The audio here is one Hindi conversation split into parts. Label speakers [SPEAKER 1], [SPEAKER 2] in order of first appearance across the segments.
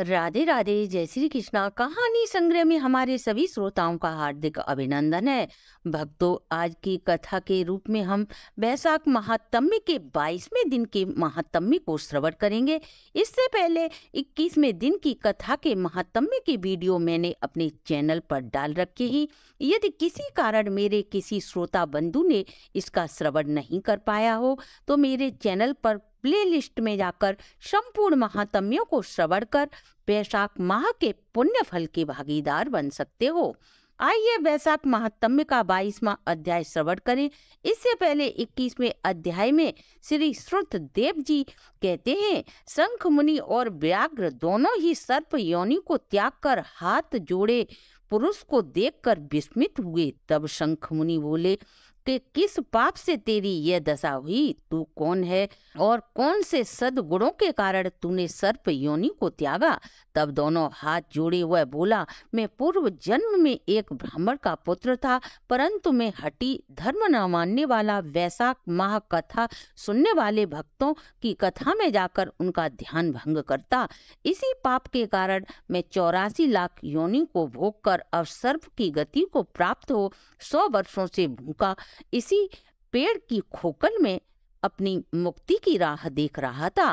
[SPEAKER 1] राधे राधे जय श्री कृष्णा कहानी संग्रह में हमारे सभी श्रोताओं का हार्दिक अभिनंदन है भक्तों आज की कथा के रूप में हम बैसाख महात्म्य के 22वें दिन के महात्म्य को श्रवण करेंगे इससे पहले 21वें दिन की कथा के महात्म्य की वीडियो मैंने अपने चैनल पर डाल रखी ही यदि किसी कारण मेरे किसी श्रोता बंधु ने इसका श्रवण नहीं कर पाया हो तो मेरे चैनल पर प्लेलिस्ट में जाकर संपूर्ण महात्म्यों को श्रवण कर वैशाख माह के पुण्य फल के भागीदार बन सकते हो आइए वैशाख महात्म्य का बाईसवा अध्याय श्रवण करें इससे पहले इक्कीसवें अध्याय में श्री श्रुत देव जी कहते हैं शंख मुनि और व्याघ्र दोनों ही सर्प योनि को त्याग कर हाथ जोड़े पुरुष को देखकर विस्मित हुए तब शंख मुनि बोले कि किस पाप से तेरी यह दशा हुई तू कौन है और कौन से सदगुणों के कारण तूने सर्प योनि को त्यागा तब दोनों हाथ जोड़े हुए बोला मैं पूर्व जन्म में एक ब्राह्मण का पुत्र था परंतु मैं हटी धर्म न मानने वाला वैसा माह कथा सुनने वाले भक्तों की कथा में जाकर उनका ध्यान भंग करता इसी पाप के कारण मैं चौरासी लाख योनि को भोग कर अवसर्प की गति को प्राप्त हो सौ वर्षों से भूखा इसी पेड़ की खोकल में अपनी मुक्ति की राह देख रहा था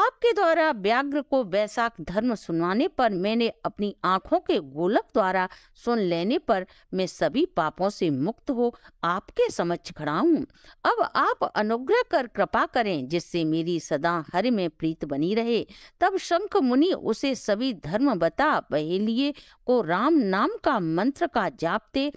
[SPEAKER 1] आपके द्वारा व्याघ्र को बैसाख धर्म सुनवाने पर मैंने अपनी आंखों के गोलक द्वारा सुन लेने पर मैं सभी पापों से मुक्त हो आपके समझ खड़ा हूँ अब आप अनुग्रह कर कृपा करें जिससे मेरी सदा हरि में प्रीत बनी रहे तब शंख मुनि उसे सभी धर्म बता बहेलिए को राम नाम का मंत्र का जापते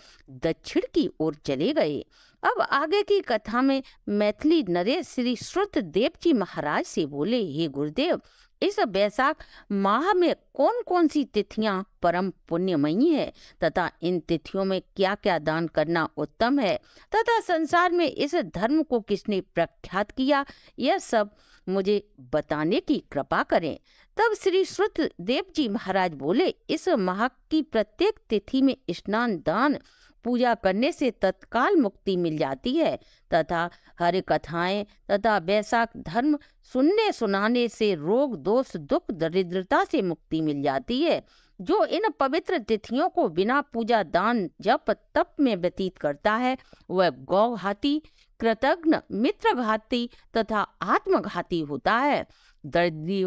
[SPEAKER 1] दक्षिण की ओर चले गए अब आगे की कथा में मैथिली नरेश श्री श्रुत देव जी महाराज से बोले हे गुरुदेव इस बैसाख माह में कौन कौन सी तिथियां परम पुण्यमयी है तथा इन तिथियों में क्या क्या दान करना उत्तम है तथा संसार में इस धर्म को किसने प्रख्यात किया यह सब मुझे बताने की कृपा करें तब श्री श्रुत देव जी महाराज बोले इस माह की प्रत्येक तिथि में स्नान दान पूजा करने से तत्काल मुक्ति मिल जाती है तथा हरि कथाएं तथा वैसाख धर्म सुनने सुनाने से रोग दोष दुख दरिद्रता से मुक्ति मिल जाती है जो इन पवित्र तिथियों को बिना पूजा दान जप तप में व्यतीत करता है वह गौघाती कृतज्ञ मित्रघाती तथा आत्मघाती होता है दर्दी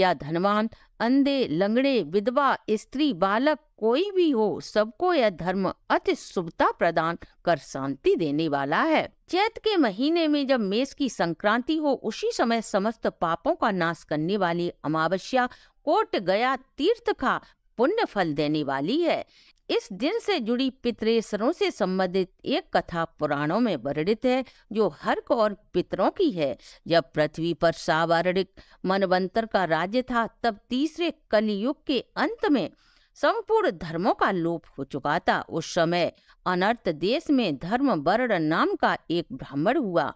[SPEAKER 1] या धनवान अंधे लंगड़े विधवा स्त्री बालक कोई भी हो सबको यह धर्म अति शुभता प्रदान कर शांति देने वाला है चैत के महीने में जब मेष की संक्रांति हो उसी समय समस्त पापों का नाश करने वाली अमावस्या कोट गया तीर्थ का पुण्य फल देने वाली है इस दिन से जुड़ी पितरेसरों से संबंधित एक कथा पुराणों में वर्णित है जो हर और पितरों की है जब पृथ्वी पर सावरणिक मनवंतर का राज्य था तब तीसरे कलयुग के अंत में संपूर्ण धर्मों का लोप हो चुका था उस समय अनर्थ देश में धर्म वर्ण नाम का एक ब्राह्मण हुआ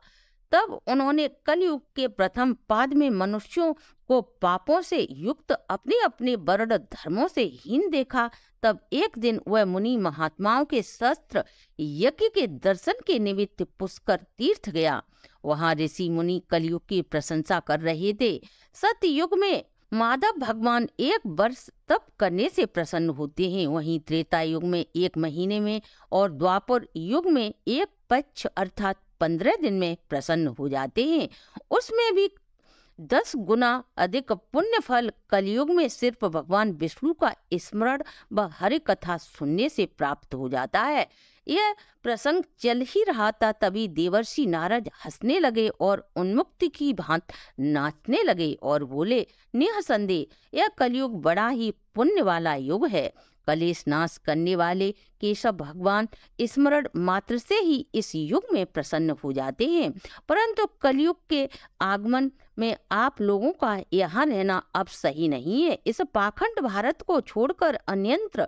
[SPEAKER 1] तब उन्होंने कलयुग के प्रथम पाद में मनुष्यों को पापों से युक्त अपने अपने वर्ण धर्मों से हीन देखा तब एक दिन वह मुनि महात्माओं के शस्त्र यज्ञ के दर्शन के निमित्त पुष्कर तीर्थ गया वहां ऋषि मुनि कलयुग की प्रशंसा कर रहे थे सत्य युग में माधव भगवान एक वर्ष तप करने से प्रसन्न होते हैं वहीं त्रेता युग में एक महीने में और द्वापर युग में एक पक्ष अर्थात पंद्रह दिन में प्रसन्न हो जाते हैं उसमें भी दस गुना अधिक पुण्य फल कलयुग में सिर्फ भगवान विष्णु का स्मरण व हरि कथा सुनने से प्राप्त हो जाता है यह प्रसंग चल ही रहा था तभी देवर्षि नारद हंसने लगे और उन्मुक्ति की भांत नाचने लगे और बोले निह संदेह यह कलयुग बड़ा ही पुण्य वाला युग है कलेश नाश करने वाले केशव भगवान स्मरण मात्र से ही इस युग में प्रसन्न हो जाते हैं परंतु कलयुग के आगमन में आप लोगों का यहाँ रहना अब सही नहीं है इस पाखंड भारत को छोड़कर अन्यंत्र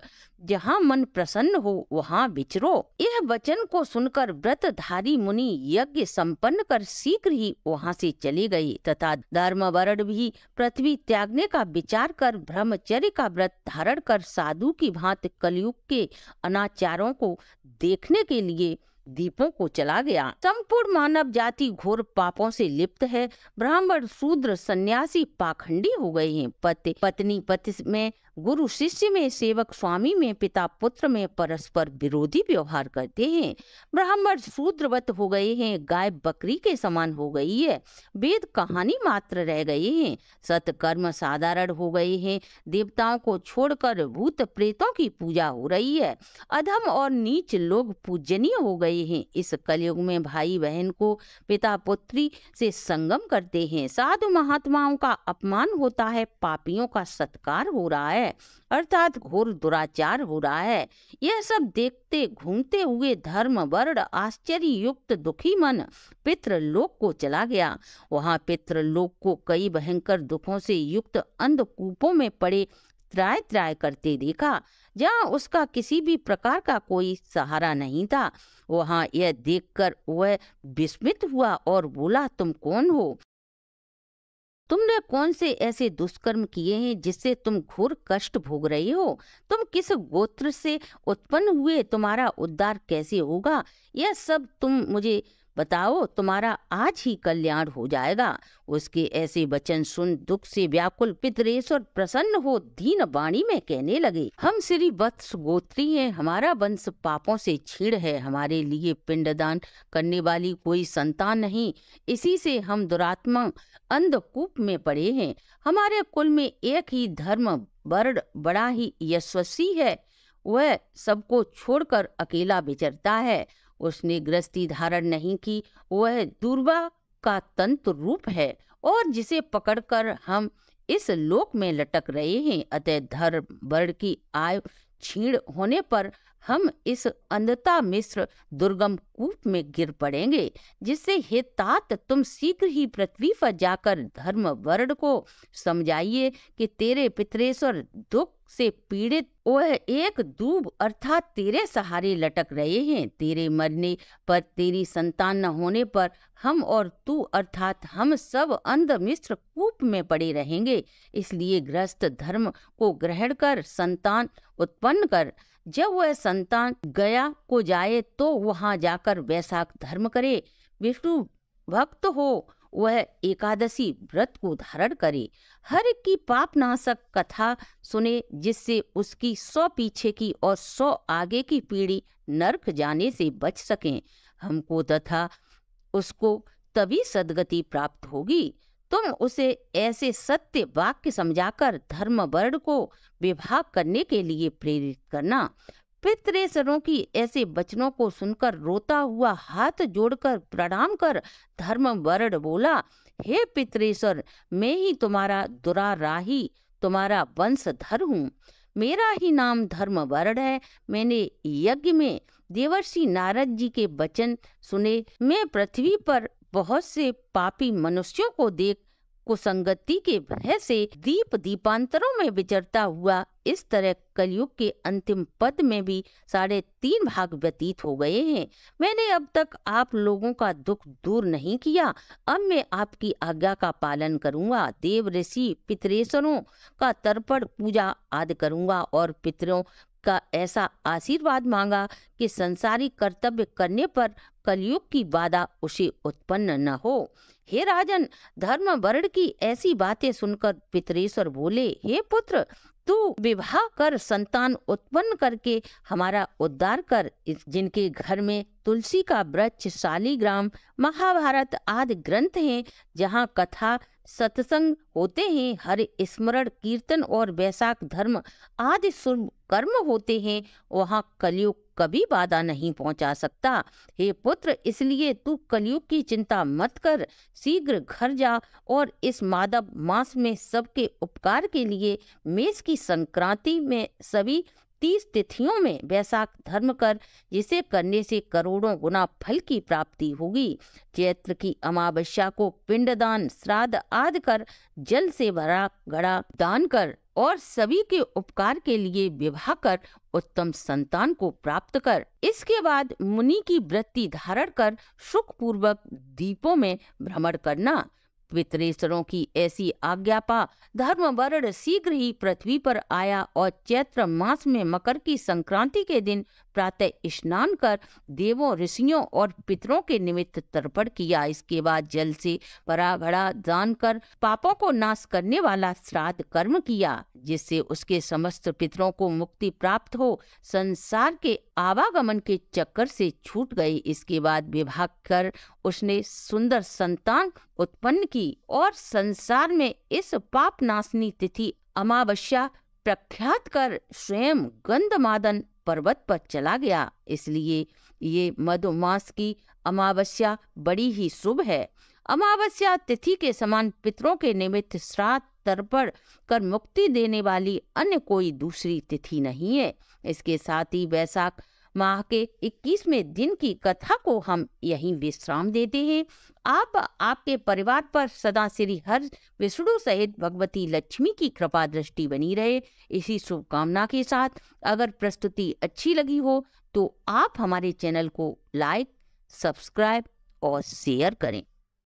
[SPEAKER 1] जहाँ मन प्रसन्न हो वहाँ विचरो यह वचन को सुनकर व्रतधारी मुनि यज्ञ संपन्न कर शीघ्र ही वहाँ से चले गए तथा धर्मवरण भी पृथ्वी त्यागने का विचार कर ब्रह्मचर्य का व्रत धारण कर साधु की भांति कलयुग के अनाचारों को देखने के लिए दीपों को चला गया संपूर्ण मानव जाति घोर पापों से लिप्त है ब्राह्मण शूद्र सन्यासी पाखंडी हो गए हैं पति पत्नी पति में गुरु शिष्य में सेवक स्वामी में पिता पुत्र में परस्पर विरोधी व्यवहार करते हैं ब्राह्मण शूद्रवत हो गए हैं गाय बकरी के समान हो गई है वेद कहानी मात्र रह गए हैं सतकर्म साधारण हो गए हैं देवताओं को छोड़कर भूत प्रेतों की पूजा हो रही है अधम और नीच लोग पूजनीय हो गए हैं इस कलयुग में भाई बहन को पिता पुत्री से संगम करते हैं साधु महात्माओं का अपमान होता है पापियों का सत्कार हो रहा है है अर्थात घोर दुराचार हो रहा है यह सब देखते घूमते हुए धर्म वर्ण आश्चर्य युक्त दुखी मन पितृलोक को चला गया वहाँ पितृलोक को कई भयंकर दुखों से युक्त अंधकूपों में पड़े त्राय त्राय करते देखा जहाँ उसका किसी भी प्रकार का कोई सहारा नहीं था वहाँ यह देखकर वह विस्मित हुआ और बोला तुम कौन हो तुमने कौन से ऐसे दुष्कर्म किए हैं जिससे तुम घोर कष्ट भोग रहे हो तुम किस गोत्र से उत्पन्न हुए तुम्हारा उद्धार कैसे होगा यह सब तुम मुझे बताओ तुम्हारा आज ही कल्याण हो जाएगा उसके ऐसे वचन सुन दुख से व्याकुल पितरेश्वर प्रसन्न हो दीन वाणी में कहने लगे हम श्री वत्स गोत्री हैं हमारा वंश पापों से छीड़ है हमारे लिए पिंडदान करने वाली कोई संतान नहीं इसी से हम दुरात्मा अंधकूप में पड़े हैं हमारे कुल में एक ही धर्म बर्ड बड़ा ही यशस्वी है वह सबको छोड़कर अकेला विचरता है उसने ग्रस्ती धारण नहीं की वह दुर्वा का तंत्र रूप है और जिसे पकड़कर हम इस लोक में लटक रहे हैं अतः धर्म वर्ण की आय छीण होने पर हम इस अंधता मिश्र दुर्गम कूप में गिर पड़ेंगे जिससे हे तात तुम शीघ्र ही पृथ्वी पर जाकर धर्म वर्ण को समझाइए कि तेरे पितरेश्वर दुख से पीड़ित वह एक दूब अर्थात तेरे सहारे लटक रहे हैं तेरे मरने पर तेरी संतान न होने पर हम और तू अर्थात हम सब अंध मिश्र कूप में पड़े रहेंगे इसलिए ग्रस्त धर्म को ग्रहण कर संतान उत्पन्न कर जब वह संतान गया को जाए तो वहां जाकर वैसा धर्म करे विष्णु भक्त हो वह एकादशी व्रत को धारण करे हर की पाप नाशक कथा सुने जिससे उसकी सौ पीछे की और सौ आगे की पीढ़ी नरक जाने से बच सके हमको तथा उसको तभी सदगति प्राप्त होगी तुम उसे ऐसे सत्य वाक्य समझाकर वर्ण को विभाग करने के लिए प्रेरित करना पितरेसरों की ऐसे वचनों को सुनकर रोता हुआ हाथ जोड़कर प्रणाम कर धर्म वर्ण बोला हे पितरेश्वर मैं ही तुम्हारा दुराराही तुम्हारा वंशधर हूँ मेरा ही नाम धर्म वर्ण है मैंने यज्ञ में देवर्षि नारद जी के वचन सुने मैं पृथ्वी पर बहुत से पापी मनुष्यों को देख कुसंगति के भय से दीप दीपांतरों में विचरता हुआ इस तरह कलयुग के अंतिम पद में भी साढ़े तीन भाग व्यतीत हो गए हैं मैंने अब तक आप लोगों का दुख दूर नहीं किया अब मैं आपकी आज्ञा का पालन करूंगा देव ऋषि पितरेश्वरों का तर्पण पूजा आदि करूंगा और पितरों का ऐसा आशीर्वाद मांगा कि संसारी कर्तव्य करने पर कलयुग की बाधा उसे उत्पन्न न हो हे राजन धर्म वर्ण की ऐसी बातें सुनकर पितरेश्वर बोले हे पुत्र तू विवाह कर संतान उत्पन्न करके हमारा उद्धार कर जिनके घर में तुलसी का वृक्ष शालीग्राम महाभारत आदि ग्रंथ हैं जहाँ कथा सत्संग होते हैं हर स्मरण कीर्तन और वैशाख धर्म आदि शुभ कर्म होते हैं वहाँ कलयुग कभी बाधा नहीं पहुंचा सकता हे पुत्र इसलिए तू कलयुग की चिंता मत कर शीघ्र घर जा और इस माधव मास में सबके उपकार के लिए मेष की संक्रांति में सभी तीस तिथियों में वैसाख धर्म कर जिसे करने से करोड़ों गुना फल की प्राप्ति होगी चैत्र की अमावस्या को पिंडदान श्राद्ध आदि कर जल से भरा गड़ा दान कर और सभी के उपकार के लिए विवाह कर उत्तम संतान को प्राप्त कर इसके बाद मुनि की वृत्ति धारण कर सुख पूर्वक दीपों में भ्रमण करना वित्रेश्वरों की ऐसी आज्ञा पा धर्म वर्ण शीघ्र ही पृथ्वी पर आया और चैत्र मास में मकर की संक्रांति के दिन प्रातः स्नान कर देवों ऋषियों और पितरों के निमित्त तर्पण किया इसके बाद जल से परा भरा दान कर पापों को नाश करने वाला श्राद्ध कर्म किया जिससे उसके समस्त पितरों को मुक्ति प्राप्त हो संसार के आवागमन के चक्कर से छूट गए इसके बाद विवाह कर उसने सुंदर संतान उत्पन्न की और संसार में इस पाप नाशनी तिथि अमावस्या प्रख्यात कर स्वयं गंधमादन पर्वत पर चला गया इसलिए ये मधुमास की अमावस्या बड़ी ही शुभ है अमावस्या तिथि के समान पितरों के निमित्त श्राद्ध तर्पण कर मुक्ति देने वाली अन्य कोई दूसरी तिथि नहीं है इसके साथ ही वैसाख माह के 21वें दिन की कथा को हम यहीं विश्राम देते हैं आप आपके परिवार पर सदा श्री हर विष्णु सहित भगवती लक्ष्मी की कृपा दृष्टि बनी रहे इसी शुभकामना के साथ अगर प्रस्तुति अच्छी लगी हो तो आप हमारे चैनल को लाइक सब्सक्राइब और शेयर करें